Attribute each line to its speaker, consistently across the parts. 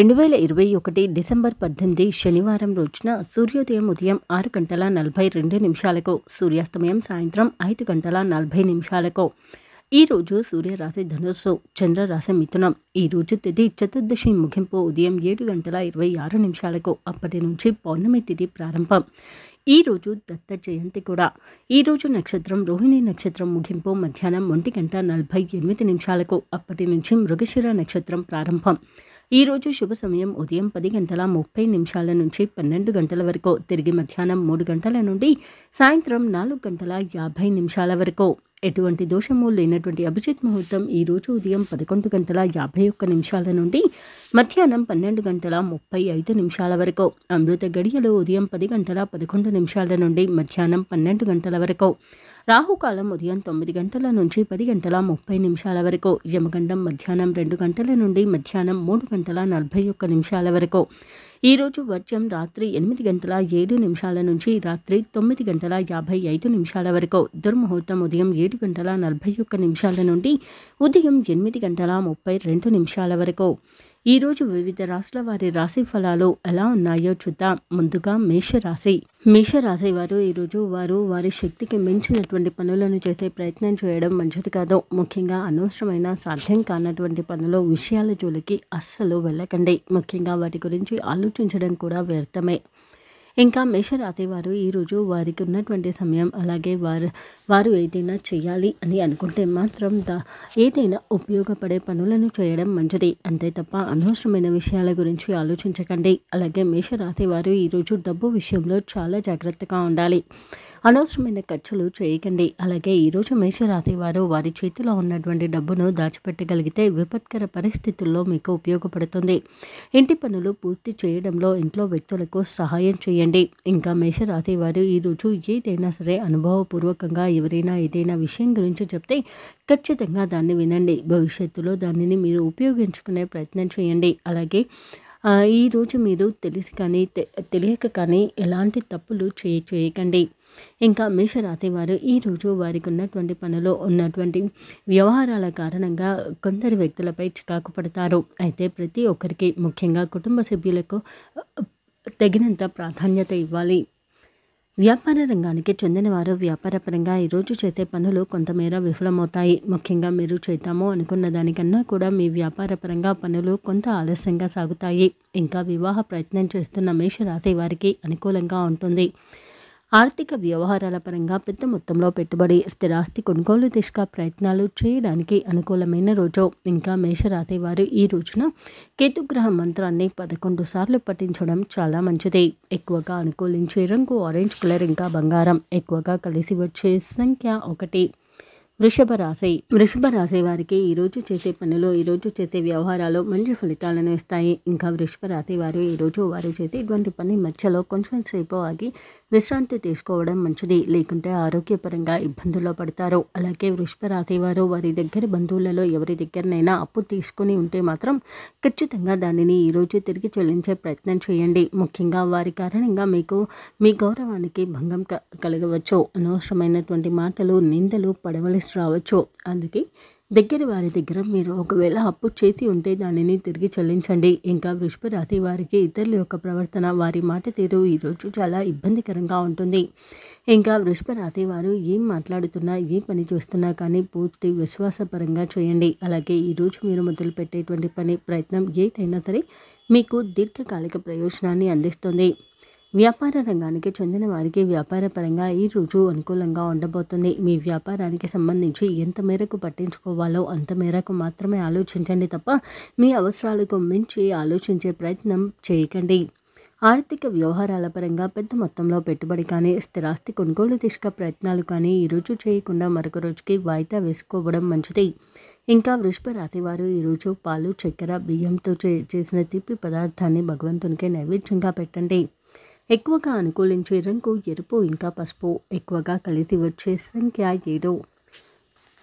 Speaker 1: రెండు వేల ఇరవై ఒకటి డిసెంబర్ పద్దెనిమిది శనివారం రోజున సూర్యోదయం ఉదయం ఆరు గంటల నలభై రెండు నిమిషాలకు సూర్యాస్తమయం సాయంత్రం ఐదు గంటల నలభై నిమిషాలకు ఈరోజు సూర్యరాశి ధనుస్సు చంద్రరాశి మిథునం ఈరోజు తిథి చతుర్దశి ముగింపు ఉదయం ఏడు గంటల ఇరవై ఆరు నిమిషాలకు అప్పటి నుంచి పౌర్ణమి తిథి ప్రారంభం ఈరోజు దత్త జయంతి కూడా ఈరోజు నక్షత్రం రోహిణి నక్షత్రం ముగింపు మధ్యాహ్నం ఒంటి గంట నలభై ఎనిమిది నిమిషాలకు అప్పటి నుంచి మృగశిర నక్షత్రం ప్రారంభం ఈరోజు శుభ సమయం ఉదయం పది గంటల ముప్పై నిమిషాల నుంచి పన్నెండు గంటల వరకు తిరిగి మధ్యాహ్నం మూడు గంటల నుండి సాయంత్రం నాలుగు గంటల యాభై నిమిషాల వరకు ఎటువంటి దోషము లేనటువంటి అభిజిత్ ముహూర్తం ఈరోజు ఉదయం పదకొండు గంటల యాభై ఒక్క నిమిషాల నుండి మధ్యాహ్నం పన్నెండు గంటల ముప్పై ఐదు నిమిషాల వరకు అమృత గడియలు ఉదయం పది గంటల పదకొండు నిమిషాల నుండి మధ్యాహ్నం పన్నెండు గంటల వరకు రాహుకాలం ఉదయం తొమ్మిది గంటల నుంచి పది గంటల ముప్పై నిమిషాల వరకు యమగండం మధ్యాహ్నం రెండు గంటల నుండి మధ్యాహ్నం మూడు గంటల నలభై ఒక్క నిమిషాల వరకు ఈరోజు వర్జం రాత్రి ఎనిమిది గంటల ఏడు నిమిషాల నుంచి రాత్రి తొమ్మిది గంటల యాభై ఐదు నిమిషాల వరకు దుర్ముహూర్తం ఉదయం ఏడు గంటల నలభై ఒక్క నిమిషాల నుండి ఉదయం ఎనిమిది గంటల ముప్పై రెండు నిమిషాల వరకు ఈరోజు వివిధ రాశుల వారి రాశి ఫలాలు ఎలా ఉన్నాయో చూద్దాం ముందుగా మేషరాశి మేషరాశి వారు ఈరోజు వారు వారి శక్తికి మించినటువంటి పనులను చేసే ప్రయత్నం చేయడం మంచిది కాదు ముఖ్యంగా అనవసరమైన సాధ్యం కానటువంటి పనులు విషయాల జోలికి అస్సలు వెళ్ళకండి ముఖ్యంగా వాటి గురించి ఆలోచించడం కూడా వ్యర్థమే ఇంకా మేషరాతి వారు ఈరోజు వారికి ఉన్నటువంటి సమయం అలాగే వారు వారు ఏదైనా చేయాలి అని అనుకుంటే మాత్రం దా ఏదైనా ఉపయోగపడే పనులను చేయడం మంచిది అంతే తప్ప అనవసరమైన విషయాల గురించి ఆలోచించకండి అలాగే మేషరాతి వారు ఈరోజు డబ్బు విషయంలో చాలా జాగ్రత్తగా ఉండాలి అనవసరమైన ఖర్చులు చేయకండి అలాగే ఈరోజు మేషరాశి వారు వారి చేతిలో ఉన్నటువంటి డబ్బును దాచిపెట్టగలిగితే విపత్కర పరిస్థితుల్లో మీకు ఉపయోగపడుతుంది ఇంటి పనులు పూర్తి చేయడంలో ఇంట్లో వ్యక్తులకు సహాయం చేయండి ఇంకా మేషరాశి వారు ఈరోజు ఏదైనా సరే అనుభవపూర్వకంగా ఎవరైనా ఏదైనా విషయం గురించి చెప్తే ఖచ్చితంగా దాన్ని వినండి భవిష్యత్తులో దానిని మీరు ఉపయోగించుకునే ప్రయత్నం చేయండి అలాగే ఈరోజు మీరు తెలిసి కానీ తెలియక కానీ ఎలాంటి తప్పులు చేయ చేయకండి ఇంకా మేషరాశి వారు ఈరోజు వారికి ఉన్నటువంటి పనిలో ఉన్నటువంటి వ్యవహారాల కారణంగా కొందరు వ్యక్తులపై చికాకు పడతారు అయితే ప్రతి ఒక్కరికి ముఖ్యంగా కుటుంబ సభ్యులకు తగినంత ప్రాధాన్యత ఇవ్వాలి వ్యాపార రంగానికి చెందిన వారు వ్యాపారపరంగా ఈరోజు చేసే పనులు కొంతమేర విఫలమవుతాయి ముఖ్యంగా మీరు చేద్దాము అనుకున్న దానికన్నా కూడా మీ వ్యాపారపరంగా పనులు కొంత ఆలస్యంగా సాగుతాయి ఇంకా వివాహ ప్రయత్నం చేస్తున్న మేషరాశి వారికి అనుకూలంగా ఉంటుంది ఆర్థిక వ్యవహారాల పరంగా పెద్ద మొత్తంలో పెట్టుబడి స్థిరాస్తి కొనుగోలు దిశగా ప్రయత్నాలు చేయడానికి అనుకూలమైన రోజు ఇంకా మేషరాతి వారు ఈ రోజున కేతుగ్రహ మంత్రాన్ని పదకొండు సార్లు పఠించడం చాలా మంచిది ఎక్కువగా అనుకూలించే రంగు ఆరెంజ్ కలర్ ఇంకా బంగారం ఎక్కువగా కలిసి వచ్చే సంఖ్య ఒకటి వృషభ రాశి వృషభ రాశి వారికి ఈరోజు చేసే పనులు ఈరోజు చేసే వ్యవహారాలు మంచి ఫలితాలను ఇస్తాయి ఇంకా వృషభ రాశి వారు ఈరోజు వారు చేసే ఇటువంటి పని మధ్యలో కొంచెం సేపు ఆగి విశ్రాంతి తీసుకోవడం మంచిది లేకుంటే ఆరోగ్యపరంగా ఇబ్బందుల్లో పడతారు అలాగే వృషభ రాశి వారు వారి దగ్గర బంధువులలో ఎవరి దగ్గరనైనా అప్పు తీసుకుని ఉంటే మాత్రం ఖచ్చితంగా దానిని ఈరోజు తిరిగి చెల్లించే ప్రయత్నం చేయండి ముఖ్యంగా వారి కారణంగా మీకు మీ గౌరవానికి భంగం కలగవచ్చు అనవసరమైనటువంటి మాటలు నిందలు పడవలసి కేసు రావచ్చు అందుకే దగ్గర వారి దగ్గర మీరు ఒకవేళ అప్పు చేసి ఉంటే దానిని తిరిగి చెల్లించండి ఇంకా వృషభరాతి వారికి ఇతరుల యొక్క ప్రవర్తన వారి మాట తీరు ఈరోజు చాలా ఇబ్బందికరంగా ఉంటుంది ఇంకా వృషభరాతి వారు ఏం మాట్లాడుతున్నా ఏం పని చేస్తున్నా కానీ పూర్తి విశ్వాసపరంగా చేయండి అలాగే ఈరోజు మీరు మొదలు పెట్టేటువంటి పని ప్రయత్నం ఏదైనా సరే మీకు దీర్ఘకాలిక ప్రయోజనాన్ని అందిస్తుంది వ్యాపార రంగానికి చెందిన వారికి వ్యాపారపరంగా ఈ రోజు అనుకూలంగా ఉండబోతుంది మీ వ్యాపారానికి సంబంధించి ఎంత మేరకు పట్టించుకోవాలో అంత మేరకు మాత్రమే ఆలోచించండి తప్ప మీ అవసరాలకు మించి ఆలోచించే ప్రయత్నం చేయకండి ఆర్థిక వ్యవహారాల పరంగా పెద్ద మొత్తంలో పెట్టుబడి కానీ స్థిరాస్తి కొనుగోలు తీసుక ప్రయత్నాలు కానీ ఈరోజు చేయకుండా మరొక రోజుకి వాయిదా వేసుకోవడం మంచిది ఇంకా వృషభ రాతి వారు ఈరోజు పాలు చక్కెర బియ్యంతో చేసిన తీపి పదార్థాన్ని భగవంతునికి నైవేద్యంగా పెట్టండి ఎక్కువగా అనుకూలించే రంగు ఎరుపు ఇంకా పసుపు ఎక్కువగా కలిసి వచ్చే సంఖ్య ఏడు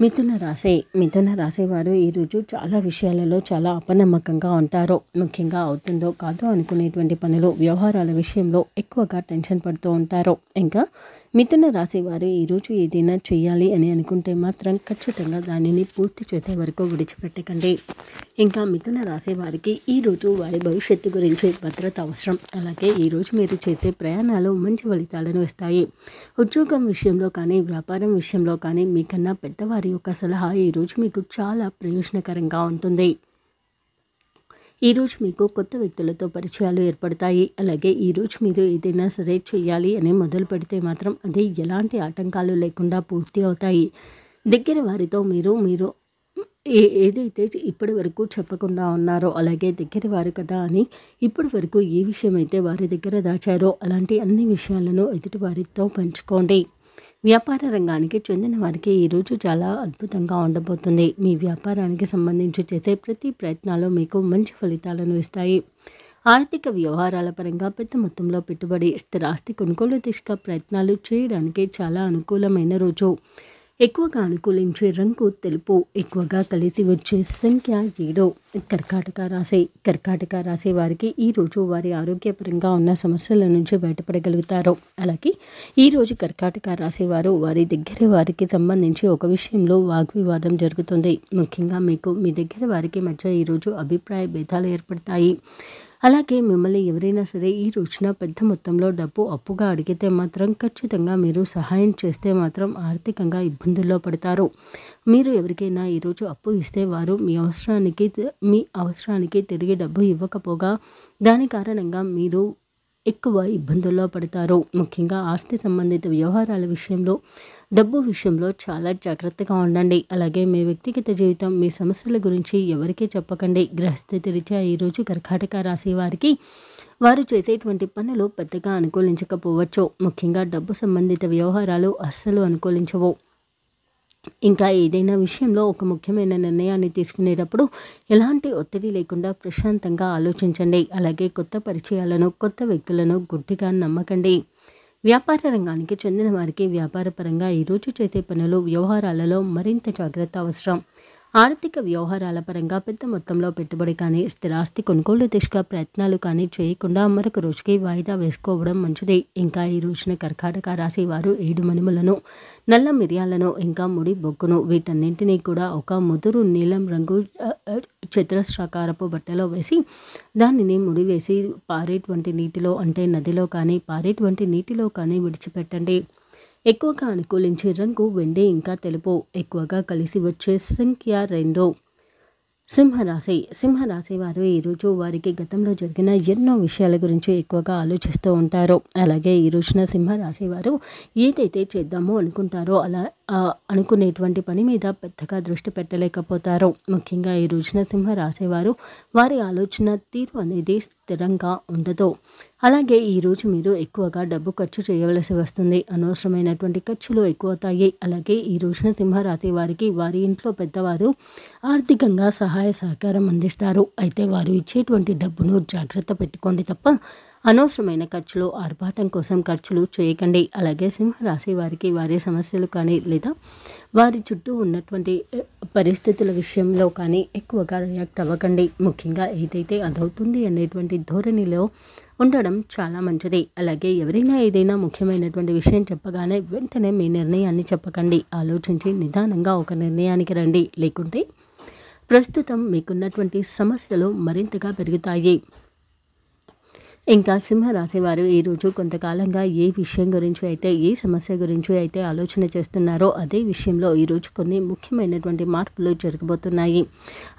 Speaker 1: మిథున రాశి మిథున రాశి వారు ఈరోజు చాలా విషయాలలో చాలా అపనమ్మకంగా ఉంటారు ముఖ్యంగా అవుతుందో కాదో అనుకునేటువంటి పనులు వ్యవహారాల విషయంలో ఎక్కువగా టెన్షన్ పడుతూ ఉంటారు ఇంకా మిథున రాశి వారు ఈరోజు ఏదైనా చేయాలి అని అనుకుంటే మాత్రం ఖచ్చితంగా దానిని పూర్తి చేసే వరకు విడిచిపెట్టకండి ఇంకా మిథున రాశి వారికి ఈరోజు వారి భవిష్యత్తు గురించి భద్రత అవసరం అలాగే ఈరోజు మీరు చేసే ప్రయాణాలు మంచి ఫలితాలను ఇస్తాయి ఉద్యోగం విషయంలో కానీ వ్యాపారం విషయంలో కానీ మీకన్నా పెద్దవారి యొక్క సలహా ఈరోజు మీకు చాలా ప్రయోజనకరంగా ఉంటుంది ఈరోజు మీకు కొత్త వ్యక్తులతో పరిచయాలు ఏర్పడతాయి అలాగే ఈరోజు మీరు ఏదైనా సరే చేయాలి అని మొదలు పెడితే మాత్రం అది ఎలాంటి ఆటంకాలు లేకుండా పూర్తి అవుతాయి దగ్గర వారితో మీరు మీరు ఏ ఏదైతే ఇప్పటి వరకు చెప్పకుండా ఉన్నారో అలాగే దగ్గర వారు కదా అని ఇప్పటి వరకు ఏ విషయం అయితే వారి దగ్గర దాచారో అలాంటి అన్ని విషయాలను ఎదుటి వారితో పంచుకోండి వ్యాపార రంగానికి చెందిన వారికి ఈరోజు చాలా అద్భుతంగా ఉండబోతుంది మీ వ్యాపారానికి సంబంధించి చేసే ప్రతి ప్రయత్నాలు మీకు మంచి ఫలితాలను ఇస్తాయి ఆర్థిక వ్యవహారాల పరంగా పెద్ద మొత్తంలో పెట్టుబడి స్థిరాస్తి కొనుగోలు దిశగా ప్రయత్నాలు చేయడానికి చాలా అనుకూలమైన రోజు ఎక్కువగా అనుకూలించే రంగు తెలుపు ఎక్కువగా కలిసి వచ్చే సంఖ్య ఏడో కర్కాటక రాశి కర్కాటక రాశి వారికి ఈరోజు వారి ఆరోగ్యపరంగా ఉన్న సమస్యల నుంచి బయటపడగలుగుతారు అలాగే ఈరోజు కర్కాటక రాశి వారు వారి దగ్గర వారికి సంబంధించి ఒక విషయంలో వాగ్వివాదం జరుగుతుంది ముఖ్యంగా మీకు మీ దగ్గర వారికి మధ్య ఈరోజు అభిప్రాయ భేదాలు ఏర్పడతాయి అలాగే మిమ్మల్ని ఎవరైనా సరే ఈ రోజున పెద్ద మొత్తంలో డబ్బు అప్పుగా అడిగితే మాత్రం ఖచ్చితంగా మీరు సహాయం చేస్తే మాత్రం ఆర్థికంగా ఇబ్బందుల్లో పడతారు మీరు ఎవరికైనా ఈరోజు అప్పు ఇస్తే వారు మీ అవసరానికి మీ అవసరానికి తిరిగి డబ్బు ఇవ్వకపోగా దాని కారణంగా మీరు ఎక్కువ ఇబ్బందుల్లో పడతారు ముఖ్యంగా ఆస్తి సంబంధిత వ్యవహారాల విషయంలో డబ్బు విషయంలో చాలా జాగ్రత్తగా ఉండండి అలాగే మీ వ్యక్తిగత జీవితం మీ సమస్యల గురించి ఎవరికీ చెప్పకండి గ్రహస్థితి రీత్యా ఈరోజు కర్కాటక రాశి వారికి వారు చేసేటువంటి పనులు పెద్దగా అనుకూలించకపోవచ్చు ముఖ్యంగా డబ్బు సంబంధిత వ్యవహారాలు అస్సలు అనుకూలించవు ఇంకా ఏదైనా విషయంలో ఒక ముఖ్యమైన నిర్ణయాన్ని తీసుకునేటప్పుడు ఎలాంటి ఒత్తిడి లేకుండా ప్రశాంతంగా ఆలోచించండి అలాగే కొత్త పరిచయాలను కొత్త వ్యక్తులను గుడ్డిగా నమ్మకండి వ్యాపార రంగానికి చెందిన వారికి వ్యాపారపరంగా ఈరోజు చేసే పనులు వ్యవహారాలలో మరింత జాగ్రత్త అవసరం ఆర్థిక వ్యవహారాల పరంగా పెద్ద మొత్తంలో పెట్టుబడి కానీ స్థిరాస్తి కొనుగోలు దిశగా ప్రయత్నాలు కానీ చేయకుండా మరొక రోజుకి వాయిదా వేసుకోవడం మంచిది ఇంకా ఈ రోజున కర్కాటక రాశి వారు ఏడు మనుములను నల్ల మిరియాలను ఇంకా ముడి బొగ్గును వీటన్నింటినీ కూడా ఒక ముదురు నీలం రంగు చతురస్రాకారపు బట్టలో వేసి దానిని ముడివేసి పారేటువంటి నీటిలో అంటే నదిలో కానీ పారేటువంటి నీటిలో కానీ విడిచిపెట్టండి ఎక్కువగా అనుకూలించే రంగు వెండి ఇంకా తెలుపు ఎక్కువగా కలిసి వచ్చే సంఖ్య రెండు సింహరాశి సింహరాశి వారు ఈరోజు వారికి గతంలో జరిగిన ఎన్నో విషయాల గురించి ఎక్కువగా ఆలోచిస్తూ ఉంటారు అలాగే ఈ రోజున సింహరాశి వారు ఏదైతే చేద్దామో అనుకుంటారో అలా అనుకునేటువంటి పని మీద పెద్దగా దృష్టి పెట్టలేకపోతారు ముఖ్యంగా ఈ రోజున సింహరాశి వారు వారి ఆలోచన తీరు అనేది స్థిరంగా ఉండదు అలాగే ఈరోజు మీరు ఎక్కువగా డబ్బు ఖర్చు చేయవలసి వస్తుంది అనవసరమైనటువంటి ఖర్చులు అవుతాయి అలాగే ఈ రోజున సింహరాతి వారికి వారి ఇంట్లో పెద్దవారు ఆర్థికంగా సహాయ సహకారం అందిస్తారు అయితే వారు ఇచ్చేటువంటి డబ్బును జాగ్రత్త పెట్టుకోండి తప్ప అనవసరమైన ఖర్చులు ఆర్భాటం కోసం ఖర్చులు చేయకండి అలాగే సింహరాశి వారికి వారి సమస్యలు కానీ లేదా వారి చుట్టూ ఉన్నటువంటి పరిస్థితుల విషయంలో కానీ ఎక్కువగా రియాక్ట్ అవ్వకండి ముఖ్యంగా ఏదైతే అదవుతుంది అనేటువంటి ధోరణిలో ఉండడం చాలా మంచిది అలాగే ఎవరైనా ఏదైనా ముఖ్యమైనటువంటి విషయం చెప్పగానే వెంటనే మీ నిర్ణయాన్ని చెప్పకండి ఆలోచించి నిదానంగా ఒక నిర్ణయానికి రండి లేకుంటే ప్రస్తుతం మీకున్నటువంటి సమస్యలు మరింతగా పెరుగుతాయి ఇంకా సింహరాశి వారు ఈరోజు కొంతకాలంగా ఏ విషయం గురించి అయితే ఏ సమస్య గురించి అయితే ఆలోచన చేస్తున్నారో అదే విషయంలో ఈరోజు కొన్ని ముఖ్యమైనటువంటి మార్పులు జరగబోతున్నాయి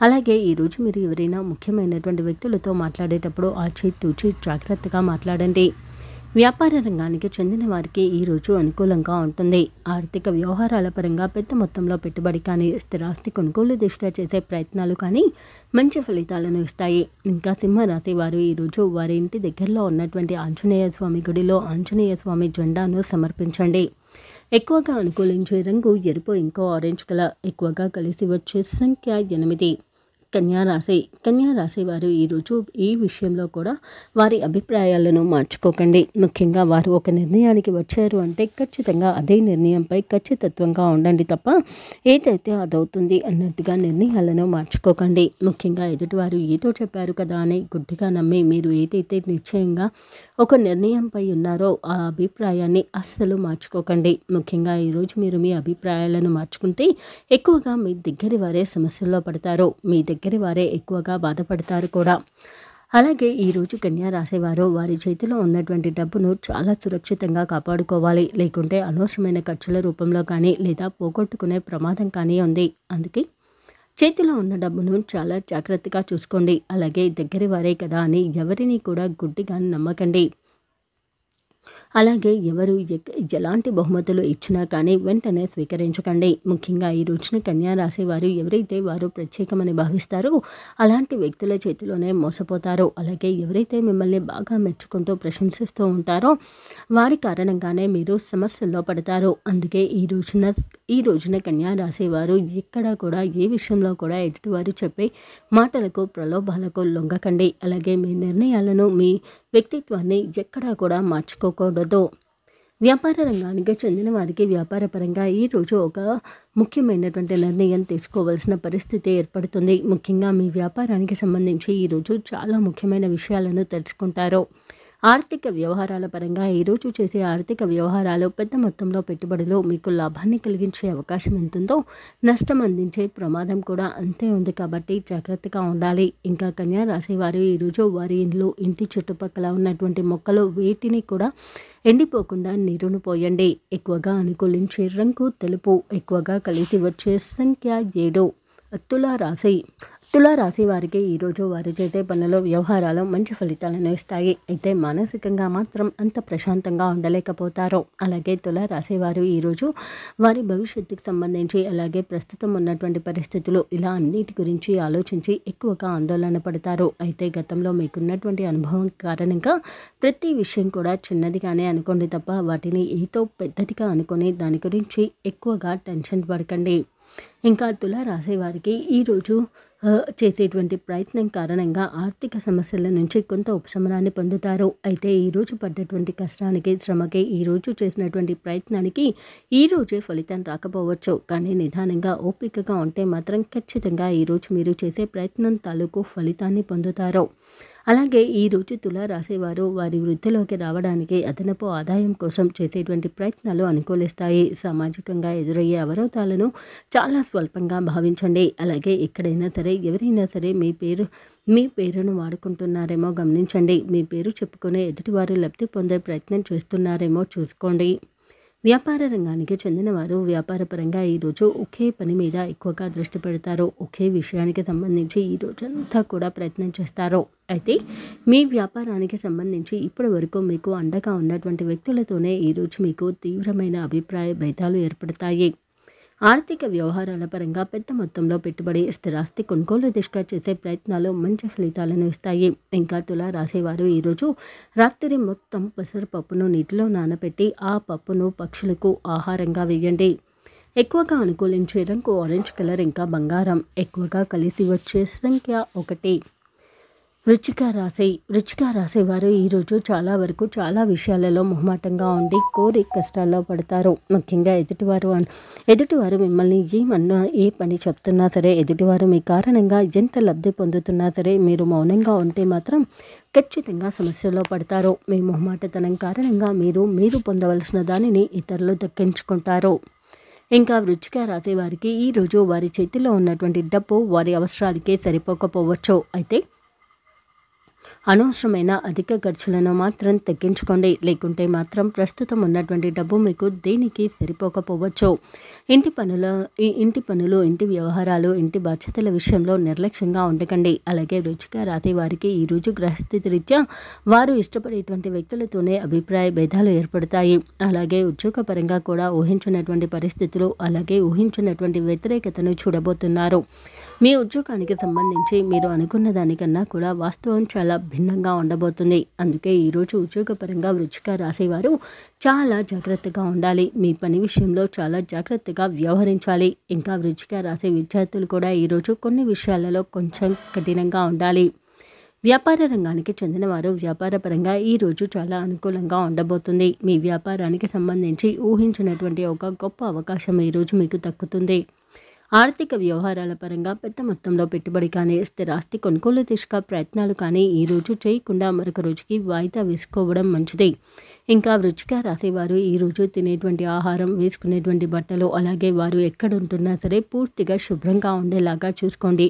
Speaker 1: అలాగే ఈరోజు మీరు ఎవరైనా ముఖ్యమైనటువంటి వ్యక్తులతో మాట్లాడేటప్పుడు ఆచి తూచి జాగ్రత్తగా మాట్లాడండి వ్యాపార రంగానికి చెందిన వారికి ఈరోజు అనుకూలంగా ఉంటుంది ఆర్థిక వ్యవహారాల పరంగా పెద్ద మొత్తంలో పెట్టుబడి కానీ స్థిరాస్తి కొనుగోలు దిశగా చేసే ప్రయత్నాలు కానీ మంచి ఫలితాలను ఇస్తాయి ఇంకా సింహరాశి వారు ఈరోజు వారి ఇంటి దగ్గరలో ఉన్నటువంటి ఆంజనేయ స్వామి గుడిలో ఆంజనేయ స్వామి జెండాను సమర్పించండి ఎక్కువగా అనుకూలించే రంగు ఎరుపు ఇంకో ఆరెంజ్ కలర్ ఎక్కువగా కలిసి వచ్చే సంఖ్య ఎనిమిది కన్యారాశి కన్యారాశి వారు ఈరోజు ఈ విషయంలో కూడా వారి అభిప్రాయాలను మార్చుకోకండి ముఖ్యంగా వారు ఒక నిర్ణయానికి వచ్చారు అంటే ఖచ్చితంగా అదే నిర్ణయంపై ఖచ్చితత్వంగా ఉండండి తప్ప ఏదైతే అదవుతుంది అన్నట్టుగా నిర్ణయాలను మార్చుకోకండి ముఖ్యంగా ఎదుటివారు ఏదో చెప్పారు కదా అని గుడ్డిగా నమ్మి మీరు ఏదైతే నిశ్చయంగా ఒక నిర్ణయంపై ఉన్నారో ఆ అభిప్రాయాన్ని అస్సలు మార్చుకోకండి ముఖ్యంగా ఈరోజు మీరు మీ అభిప్రాయాలను మార్చుకుంటే ఎక్కువగా మీ దగ్గర వారే సమస్యల్లో పడతారు మీ దగ్గర దగ్గర వారే ఎక్కువగా బాధపడతారు కూడా అలాగే ఈరోజు కన్యా రాసేవారు వారి చేతిలో ఉన్నటువంటి డబ్బును చాలా సురక్షితంగా కాపాడుకోవాలి లేకుంటే అనవసరమైన ఖర్చుల రూపంలో కానీ లేదా పోగొట్టుకునే ప్రమాదం కానీ ఉంది అందుకే చేతిలో ఉన్న డబ్బును చాలా జాగ్రత్తగా చూసుకోండి అలాగే దగ్గర వారే కదా అని ఎవరిని కూడా గుడ్డిగా నమ్మకండి అలాగే ఎవరు ఎలాంటి బహుమతులు ఇచ్చినా కానీ వెంటనే స్వీకరించకండి ముఖ్యంగా ఈ రోజున కన్యా రాశి వారు ఎవరైతే వారు ప్రత్యేకమని భావిస్తారో అలాంటి వ్యక్తుల చేతిలోనే మోసపోతారు అలాగే ఎవరైతే మిమ్మల్ని బాగా మెచ్చుకుంటూ ప్రశంసిస్తూ ఉంటారో వారి కారణంగానే మీరు సమస్యల్లో పడతారు అందుకే ఈ రోజున ఈ రోజున కన్యా రాసేవారు ఎక్కడ కూడా ఏ విషయంలో కూడా ఎదుటివారు చెప్పే మాటలకు ప్రలోభాలకు లొంగకండి అలాగే మీ నిర్ణయాలను మీ వ్యక్తిత్వాన్ని ఎక్కడా కూడా మార్చుకోకూడదు వ్యాపార రంగానికి చెందిన వారికి వ్యాపారపరంగా ఈరోజు ఒక ముఖ్యమైనటువంటి నిర్ణయం తీసుకోవాల్సిన పరిస్థితి ఏర్పడుతుంది ముఖ్యంగా మీ వ్యాపారానికి సంబంధించి ఈరోజు చాలా ముఖ్యమైన విషయాలను తెలుసుకుంటారు ఆర్థిక వ్యవహారాల పరంగా ఈరోజు చేసే ఆర్థిక వ్యవహారాలు పెద్ద మొత్తంలో పెట్టుబడులు మీకు లాభాన్ని కలిగించే అవకాశం ఎంతుందో నష్టం అందించే ప్రమాదం కూడా అంతే ఉంది కాబట్టి జాగ్రత్తగా ఉండాలి ఇంకా కన్యా రాశి వారు ఈరోజు వారి ఇండ్లు ఇంటి చుట్టుపక్కల ఉన్నటువంటి మొక్కలు వీటిని కూడా ఎండిపోకుండా నీరును పోయండి ఎక్కువగా అనుకూలించే రంగు తెలుపు ఎక్కువగా కలిసి వచ్చే సంఖ్య ఏడు అత్తుల రాశి తులారాశి వారికి ఈరోజు వారు చేసే పనులు వ్యవహారాలు మంచి ఫలితాలను ఇస్తాయి అయితే మానసికంగా మాత్రం అంత ప్రశాంతంగా ఉండలేకపోతారు అలాగే తులారాశి వారు ఈరోజు వారి భవిష్యత్తుకు సంబంధించి అలాగే ప్రస్తుతం ఉన్నటువంటి పరిస్థితులు ఇలా అన్నిటి గురించి ఆలోచించి ఎక్కువగా ఆందోళన పడతారు అయితే గతంలో మీకున్నటువంటి అనుభవం కారణంగా ప్రతి విషయం కూడా చిన్నదిగానే అనుకోండి తప్ప వాటిని ఏదో పెద్దదిగా అనుకుని దాని గురించి ఎక్కువగా టెన్షన్ పడకండి ఇంకా తులారాశి వారికి ఈరోజు చేసేటువంటి ప్రయత్నం కారణంగా ఆర్థిక సమస్యల నుంచి కొంత ఉపశమనాన్ని పొందుతారు అయితే ఈరోజు పడ్డటువంటి కష్టానికి శ్రమకి ఈరోజు చేసినటువంటి ప్రయత్నానికి ఈరోజే ఫలితం రాకపోవచ్చు కానీ నిదానంగా ఓపికగా ఉంటే మాత్రం ఖచ్చితంగా ఈరోజు మీరు చేసే ప్రయత్నం తాలూకు ఫలితాన్ని పొందుతారు అలాగే ఈరోజు రాసేవారు వారి వృద్ధిలోకి రావడానికి అదనపు ఆదాయం కోసం చేసేటువంటి ప్రయత్నాలు అనుకూలిస్తాయి సామాజికంగా ఎదురయ్యే అవరోధాలను చాలా స్వల్పంగా భావించండి అలాగే ఎక్కడైనా సరే ఎవరైనా సరే మీ పేరు మీ పేరును వాడుకుంటున్నారేమో గమనించండి మీ పేరు చెప్పుకునే ఎదుటివారు లబ్ధి పొందే ప్రయత్నం చేస్తున్నారేమో చూసుకోండి వ్యాపార రంగానికి చెందినవారు వ్యాపారపరంగా ఈరోజు ఒకే పని మీద ఎక్కువగా దృష్టి పెడతారు ఒకే విషయానికి సంబంధించి ఈ అంతా కూడా ప్రయత్నం చేస్తారు అయితే మీ వ్యాపారానికి సంబంధించి ఇప్పటి వరకు మీకు అండగా ఉన్నటువంటి వ్యక్తులతోనే ఈరోజు మీకు తీవ్రమైన అభిప్రాయ భేదాలు ఏర్పడతాయి ఆర్థిక వ్యవహారాల పరంగా పెద్ద మొత్తంలో పెట్టుబడి స్థిరాస్తి కొనుగోలు దిశగా చేసే ప్రయత్నాలు మంచి ఫలితాలను ఇస్తాయి ఇంకా తులా రాసేవారు ఈరోజు రాత్రి మొత్తం పెసరపప్పును నీటిలో నానబెట్టి ఆ పప్పును పక్షులకు ఆహారంగా వేయండి ఎక్కువగా అనుకూలించే రంగు ఆరెంజ్ కలర్ ఇంకా బంగారం ఎక్కువగా కలిసి వచ్చే సంఖ్య ఒకటి వృచ్చిక రాశి వృచ్చిక రాశి వారు ఈరోజు చాలా వరకు చాలా విషయాలలో మొహమాటంగా ఉండి కోరి కష్టాల్లో పడతారు ముఖ్యంగా ఎదుటివారు ఎదుటివారు మిమ్మల్ని ఏమన్నా ఏ పని చెప్తున్నా సరే ఎదుటివారు మీ కారణంగా ఎంత లబ్ధి పొందుతున్నా సరే మీరు మౌనంగా ఉంటే మాత్రం ఖచ్చితంగా సమస్యల్లో పడతారు మీ మొహమాటతనం కారణంగా మీరు మీరు పొందవలసిన దానిని ఇతరులు దక్కించుకుంటారు ఇంకా వృచ్చిక రాసే వారికి ఈరోజు వారి చేతిలో ఉన్నటువంటి డబ్బు వారి అవసరాలకే సరిపోకపోవచ్చు అయితే అనవసరమైన అధిక ఖర్చులను మాత్రం తగ్గించుకోండి లేకుంటే మాత్రం ప్రస్తుతం ఉన్నటువంటి డబ్బు మీకు దేనికి సరిపోకపోవచ్చు ఇంటి పనుల ఈ ఇంటి పనులు ఇంటి వ్యవహారాలు ఇంటి బాధ్యతల విషయంలో నిర్లక్ష్యంగా ఉండకండి అలాగే రుచిగా రాతి వారికి ఈరోజు గ్రహస్థితి రీత్యా వారు ఇష్టపడేటువంటి వ్యక్తులతోనే అభిప్రాయ భేదాలు ఏర్పడతాయి అలాగే ఉద్యోగపరంగా కూడా ఊహించినటువంటి పరిస్థితులు అలాగే ఊహించినటువంటి వ్యతిరేకతను చూడబోతున్నారు మీ ఉద్యోగానికి సంబంధించి మీరు అనుకున్న దానికన్నా కూడా వాస్తవం చాలా భిన్నంగా ఉండబోతుంది అందుకే ఈరోజు ఉద్యోగపరంగా వృచ్చిక రాసేవారు చాలా జాగ్రత్తగా ఉండాలి మీ పని విషయంలో చాలా జాగ్రత్తగా వ్యవహరించాలి ఇంకా వృచ్చిక రాసే విద్యార్థులు కూడా ఈరోజు కొన్ని విషయాలలో కొంచెం కఠినంగా ఉండాలి వ్యాపార రంగానికి చెందిన వారు పరంగా ఈరోజు చాలా అనుకూలంగా ఉండబోతుంది మీ వ్యాపారానికి సంబంధించి ఊహించినటువంటి ఒక గొప్ప అవకాశం ఈరోజు మీకు దక్కుతుంది ఆర్థిక వ్యవహారాల పరంగా పెద్ద మొత్తంలో పెట్టుబడి కానీ స్థిరాస్తి కొనుగోలు దిశగా ప్రయత్నాలు కానీ ఈ రోజు చేయకుండా మరొక రోజుకి వాయిదా వేసుకోవడం మంచిది ఇంకా వృచ్చిగా రాసేవారు ఈరోజు తినేటువంటి ఆహారం వేసుకునేటువంటి బట్టలు అలాగే వారు ఎక్కడుంటున్నా సరే పూర్తిగా శుభ్రంగా ఉండేలాగా చూసుకోండి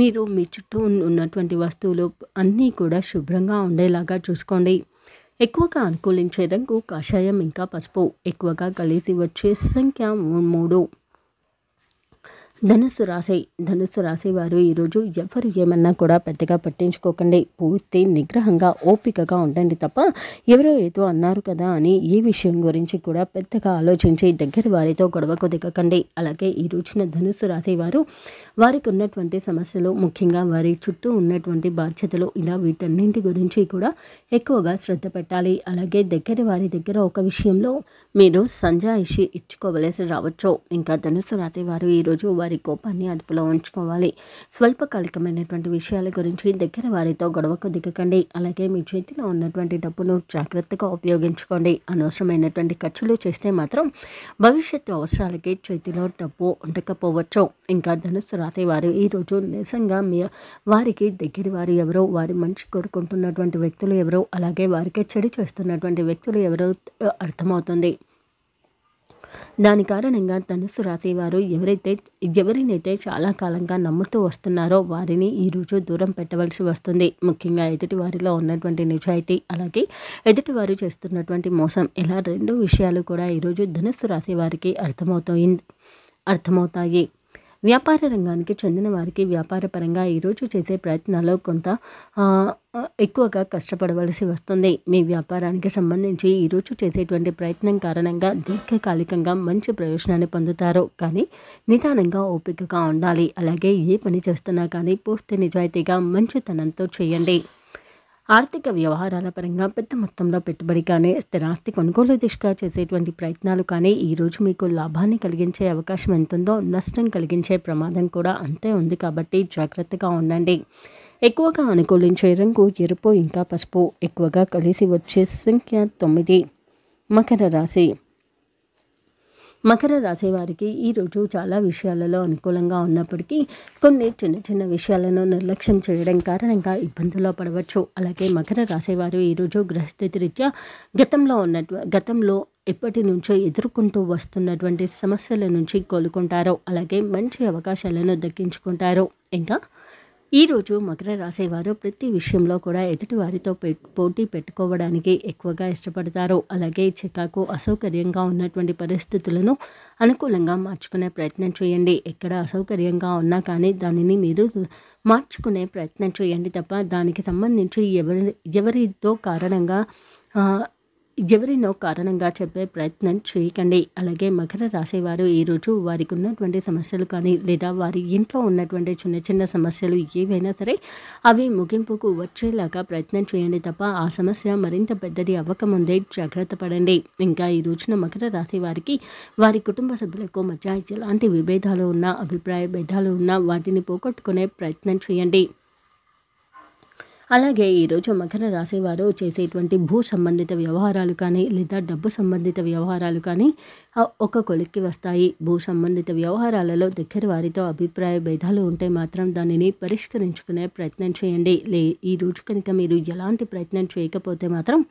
Speaker 1: మీరు మీ చుట్టూ ఉన్నటువంటి వస్తువులు అన్నీ కూడా శుభ్రంగా ఉండేలాగా చూసుకోండి ఎక్కువగా అనుకూలించే రంగు కాషాయం ఇంకా పసుపు ఎక్కువగా కలిసి వచ్చే సంఖ్య మూడు ధనుసు రాశి ధనుసు రాశి వారు ఈరోజు ఎవరు ఏమన్నా కూడా పెద్దగా పట్టించుకోకండి పూర్తి నిగ్రహంగా ఓపికగా ఉండండి తప్ప ఎవరో ఏదో అన్నారు కదా అని ఏ విషయం గురించి కూడా పెద్దగా ఆలోచించి దగ్గర వారితో గొడవకు దిగకండి అలాగే ఈ రోజున ధనుసు రాశి వారు వారికి ఉన్నటువంటి సమస్యలు ముఖ్యంగా వారి చుట్టూ ఉన్నటువంటి బాధ్యతలు ఇలా వీటన్నింటి గురించి కూడా ఎక్కువగా శ్రద్ధ పెట్టాలి అలాగే దగ్గర వారి దగ్గర ఒక విషయంలో మీరు సంజాయిషి ఇచ్చుకోవలసి రావచ్చు ఇంకా ధనుసు రాశి వారు ఈరోజు వారి వారి కోపాన్ని అదుపులో ఉంచుకోవాలి స్వల్పకాలికమైనటువంటి విషయాల గురించి దగ్గర వారితో గొడవకు దిగకండి అలాగే మీ చేతిలో ఉన్నటువంటి డబ్బును జాగ్రత్తగా ఉపయోగించుకోండి అనవసరమైనటువంటి ఖర్చులు చేస్తే మాత్రం భవిష్యత్తు అవసరాలకి చేతిలో డబ్బు ఉండకపోవచ్చు ఇంకా ధనుసు రాతి వారు ఈరోజు నిజంగా మీ వారికి దగ్గర వారు ఎవరో వారి మంచి కోరుకుంటున్నటువంటి వ్యక్తులు ఎవరో అలాగే వారికి చెడు చేస్తున్నటువంటి వ్యక్తులు ఎవరో అర్థమవుతుంది దాని కారణంగా ధనుసు రాశి వారు ఎవరైతే ఎవరినైతే చాలా కాలంగా నమ్ముతూ వస్తున్నారో వారిని ఈరోజు దూరం పెట్టవలసి వస్తుంది ముఖ్యంగా ఎదుటి వారిలో ఉన్నటువంటి నిజాయితీ అలాగే ఎదుటి వారు చేస్తున్నటువంటి మోసం ఇలా రెండు విషయాలు కూడా ఈరోజు ధనుసు రాశి వారికి అర్థమవుతాయి అర్థమవుతాయి వ్యాపార రంగానికి చెందిన వారికి వ్యాపార పరంగా ఈరోజు చేసే ప్రయత్నాల్లో కొంత ఎక్కువగా కష్టపడవలసి వస్తుంది మీ వ్యాపారానికి సంబంధించి ఈరోజు చేసేటువంటి ప్రయత్నం కారణంగా దీర్ఘకాలికంగా మంచి ప్రయోజనాన్ని పొందుతారు కానీ నిదానంగా ఓపికగా ఉండాలి అలాగే ఏ పని చేస్తున్నా కానీ పూర్తి నిజాయితీగా మంచితనంతో చేయండి ఆర్థిక వ్యవహారాల పరంగా పెద్ద మొత్తంలో పెట్టుబడి కానీ స్థిరాస్తి కొనుగోలు దిశగా చేసేటువంటి ప్రయత్నాలు కానీ ఈరోజు మీకు లాభాన్ని కలిగించే అవకాశం ఎంతుందో నష్టం కలిగించే ప్రమాదం కూడా అంతే ఉంది కాబట్టి జాగ్రత్తగా ఉండండి ఎక్కువగా అనుకూలించే రంగు ఎరుపు ఇంకా పసుపు ఎక్కువగా కలిసి వచ్చే సంఖ్య తొమ్మిది మకర రాశి మకర రాశి వారికి ఈరోజు చాలా విషయాలలో అనుకూలంగా ఉన్నప్పటికీ కొన్ని చిన్న చిన్న విషయాలను నిర్లక్ష్యం చేయడం కారణంగా ఇబ్బందుల్లో పడవచ్చు అలాగే మకర రాసేవారు ఈరోజు గ్రహస్థితి రీత్యా గతంలో ఉన్నట్టు గతంలో ఎప్పటి నుంచో ఎదుర్కొంటూ వస్తున్నటువంటి సమస్యల నుంచి కోలుకుంటారు అలాగే మంచి అవకాశాలను దక్కించుకుంటారు ఇంకా ఈరోజు మకర రాసేవారు ప్రతి విషయంలో కూడా ఎదుటి వారితో పోటీ పెట్టుకోవడానికి ఎక్కువగా ఇష్టపడతారు అలాగే చికాకు అసౌకర్యంగా ఉన్నటువంటి పరిస్థితులను అనుకూలంగా మార్చుకునే ప్రయత్నం చేయండి ఎక్కడ అసౌకర్యంగా ఉన్నా కానీ దానిని మీరు మార్చుకునే ప్రయత్నం చేయండి తప్ప దానికి సంబంధించి ఎవరి ఎవరితో కారణంగా ఎవరినో కారణంగా చెప్పే ప్రయత్నం చేయకండి అలాగే మకర రాశివారు ఈరోజు వారికి ఉన్నటువంటి సమస్యలు కానీ లేదా వారి ఇంట్లో ఉన్నటువంటి చిన్న చిన్న సమస్యలు ఏవైనా సరే అవి ముగింపుకు వచ్చేలాగా ప్రయత్నం చేయండి తప్ప ఆ సమస్య మరింత పెద్దది అవ్వకముందే జాగ్రత్త పడండి ఇంకా ఈ రోజున మకర రాశి వారికి వారి కుటుంబ సభ్యులకు మధ్య ఎలాంటి విభేదాలు ఉన్నా అభిప్రాయ భేదాలు ఉన్నా వాటిని పోగొట్టుకునే ప్రయత్నం చేయండి అలాగే ఈరోజు మకర రాశి వారు చేసేటువంటి భూ సంబంధిత వ్యవహారాలు కానీ లేదా డబ్బు సంబంధిత వ్యవహారాలు కానీ ఒక కొలిక్కి వస్తాయి భూ సంబంధిత వ్యవహారాలలో దగ్గర వారితో అభిప్రాయ భేదాలు ఉంటే మాత్రం దానిని పరిష్కరించుకునే ప్రయత్నం చేయండి లే ఈ రోజు కనుక మీరు ఎలాంటి ప్రయత్నం చేయకపోతే మాత్రం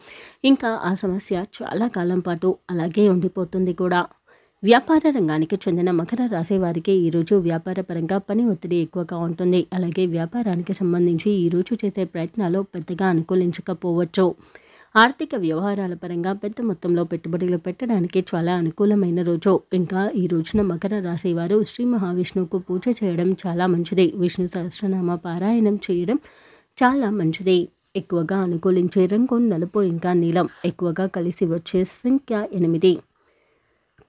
Speaker 1: ఇంకా ఆ సమస్య చాలా కాలం పాటు అలాగే ఉండిపోతుంది కూడా వ్యాపార రంగానికి చెందిన మకర రాశి వారికి ఈరోజు పరంగా పని ఒత్తిడి ఎక్కువగా ఉంటుంది అలాగే వ్యాపారానికి సంబంధించి ఈరోజు చేసే ప్రయత్నాలు పెద్దగా అనుకూలించకపోవచ్చు ఆర్థిక వ్యవహారాల పరంగా పెద్ద మొత్తంలో పెట్టుబడులు పెట్టడానికి చాలా అనుకూలమైన రోజు ఇంకా ఈ రోజున మకర రాశి వారు శ్రీ మహావిష్ణువుకు పూజ చేయడం చాలా మంచిది విష్ణు సహస్రనామ పారాయణం చేయడం చాలా మంచిది ఎక్కువగా అనుకూలించే రంగు నలుపు ఇంకా నీలం ఎక్కువగా కలిసి వచ్చే సంఖ్య ఎనిమిది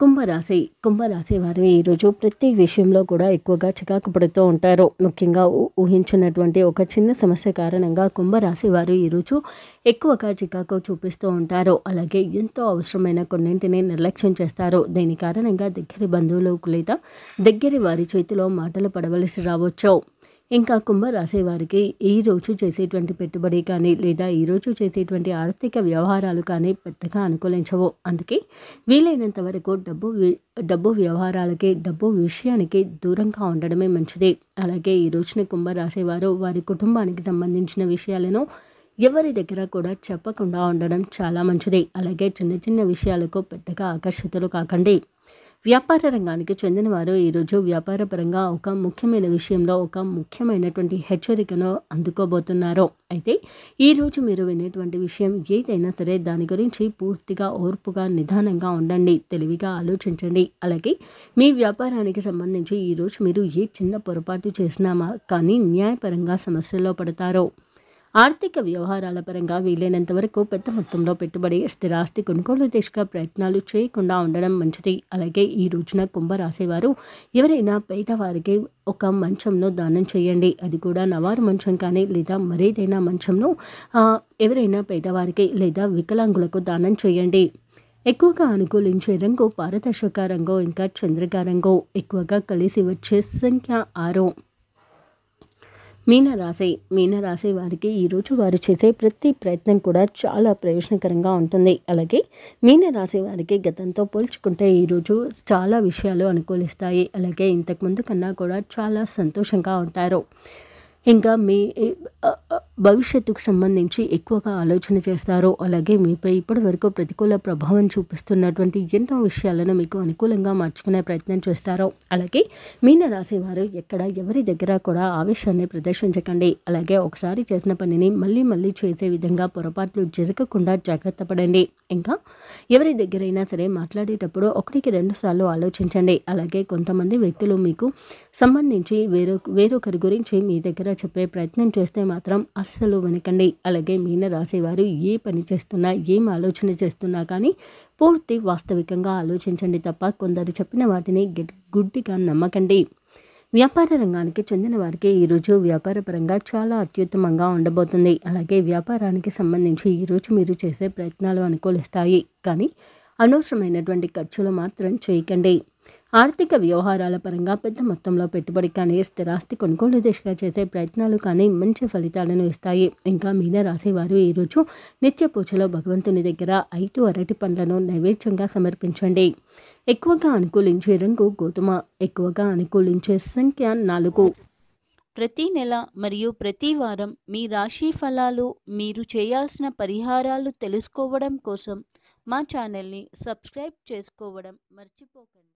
Speaker 1: కుంభరాశి కుంభరాశి వారు ఈరోజు ప్రతి విషయంలో కూడా ఎక్కువగా చికాకు పడుతూ ఉంటారు ముఖ్యంగా ఊహించినటువంటి ఒక చిన్న సమస్య కారణంగా కుంభరాశి వారు ఈరోజు ఎక్కువగా చికాకు చూపిస్తూ ఉంటారు అలాగే ఎంతో అవసరమైన కొన్నింటిని నిర్లక్ష్యం చేస్తారు దీని కారణంగా దగ్గర బంధువులకు లేదా దగ్గర వారి చేతిలో మాటలు పడవలసి రావచ్చు ఇంకా కుంభరాశి వారికి ఈరోజు చేసేటువంటి పెట్టుబడి కానీ లేదా ఈరోజు చేసేటువంటి ఆర్థిక వ్యవహారాలు కానీ పెద్దగా అనుకూలించవు అందుకే వీలైనంత వరకు డబ్బు డబ్బు వ్యవహారాలకి డబ్బు విషయానికి దూరంగా ఉండడమే మంచిది అలాగే ఈ రోజున కుంభరాశి వారు వారి కుటుంబానికి సంబంధించిన విషయాలను ఎవరి దగ్గర కూడా చెప్పకుండా ఉండడం చాలా మంచిది అలాగే చిన్న చిన్న విషయాలకు పెద్దగా ఆకర్షితులు కాకండి వ్యాపార రంగానికి చెందినవారు ఈరోజు వ్యాపారపరంగా ఒక ముఖ్యమైన విషయంలో ఒక ముఖ్యమైనటువంటి హెచ్చరికను అందుకోబోతున్నారు అయితే ఈరోజు మీరు వినేటువంటి విషయం ఏదైనా సరే దాని గురించి పూర్తిగా ఓర్పుగా నిదానంగా ఉండండి తెలివిగా ఆలోచించండి అలాగే మీ వ్యాపారానికి సంబంధించి ఈరోజు మీరు ఏ చిన్న పొరపాటు చేసినామా కానీ న్యాయపరంగా సమస్యలో పడతారు ఆర్థిక వ్యవహారాల పరంగా వీలైనంత వరకు పెద్ద మొత్తంలో పెట్టుబడి స్థిరాస్తి కొనుగోలు దిశగా ప్రయత్నాలు చేయకుండా ఉండడం మంచిది అలాగే ఈ రోజున కుంభరాశివారు ఎవరైనా పేదవారికి ఒక మంచంను దానం చేయండి అది కూడా నవారు మంచం కానీ లేదా మరేదైనా మంచంను ఎవరైనా పేదవారికి లేదా వికలాంగులకు దానం చేయండి ఎక్కువగా అనుకూలించే రంగు పారదర్శక రంగు ఇంకా చంద్రికా రంగు ఎక్కువగా కలిసి వచ్చే సంఖ్య ఆరు మీనరాశి మీనరాశి వారికి ఈరోజు వారు చేసే ప్రతి ప్రయత్నం కూడా చాలా ప్రయోజనకరంగా ఉంటుంది అలాగే మీనరాశి వారికి గతంతో పోల్చుకుంటే ఈరోజు చాలా విషయాలు అనుకూలిస్తాయి అలాగే ఇంతకుముందు కన్నా కూడా చాలా సంతోషంగా ఉంటారు ఇంకా మీ భవిష్యత్తుకు సంబంధించి ఎక్కువగా ఆలోచన చేస్తారో అలాగే మీపై ఇప్పటివరకు ప్రతికూల ప్రభావం చూపిస్తున్నటువంటి ఎన్నో విషయాలను మీకు అనుకూలంగా మార్చుకునే ప్రయత్నం చేస్తారో అలాగే మీనరాశి వారు ఎక్కడ ఎవరి దగ్గర కూడా ఆవేశాన్ని ప్రదర్శించకండి అలాగే ఒకసారి చేసిన పనిని మళ్ళీ మళ్ళీ చేసే విధంగా పొరపాట్లు జరగకుండా జాగ్రత్త పడండి ఇంకా ఎవరి దగ్గరైనా సరే మాట్లాడేటప్పుడు ఒకటికి రెండు సార్లు ఆలోచించండి అలాగే కొంతమంది వ్యక్తులు మీకు సంబంధించి వేరొక వేరొకరి గురించి మీ దగ్గర చెప్పే ప్రయత్నం చేస్తే మాత్రం అస్సలు వెనకండి అలాగే మీన వారు ఏ పని చేస్తున్నా ఏం ఆలోచన చేస్తున్నా కానీ పూర్తి వాస్తవికంగా ఆలోచించండి తప్ప కొందరు చెప్పిన వాటిని గుడ్డిగా నమ్మకండి వ్యాపార రంగానికి చెందిన వారికి ఈరోజు వ్యాపారపరంగా చాలా అత్యుత్తమంగా ఉండబోతుంది అలాగే వ్యాపారానికి సంబంధించి ఈరోజు మీరు చేసే ప్రయత్నాలు అనుకూలిస్తాయి కానీ అనవసరమైనటువంటి ఖర్చులు మాత్రం చేయకండి ఆర్థిక వ్యవహారాల పరంగా పెద్ద మొత్తంలో పెట్టుబడి కానీ స్థిరాస్తి కొనుగోలు దిశగా చేసే ప్రయత్నాలు కానీ మంచి ఫలితాలను ఇస్తాయి ఇంకా మీన రాసేవారు ఈరోజు నిత్య పూజలో భగవంతుని దగ్గర ఐదు అరటి పండ్లను నైవేద్యంగా సమర్పించండి ఎక్కువగా అనుకూలించే రంగు గోధుమ ఎక్కువగా అనుకూలించే సంఖ్య నాలుగు ప్రతి నెల మరియు ప్రతి వారం మీ రాశి ఫలాలు మీరు చేయాల్సిన పరిహారాలు తెలుసుకోవడం కోసం మా ఛానల్ని సబ్స్క్రైబ్ చేసుకోవడం మర్చిపోకండి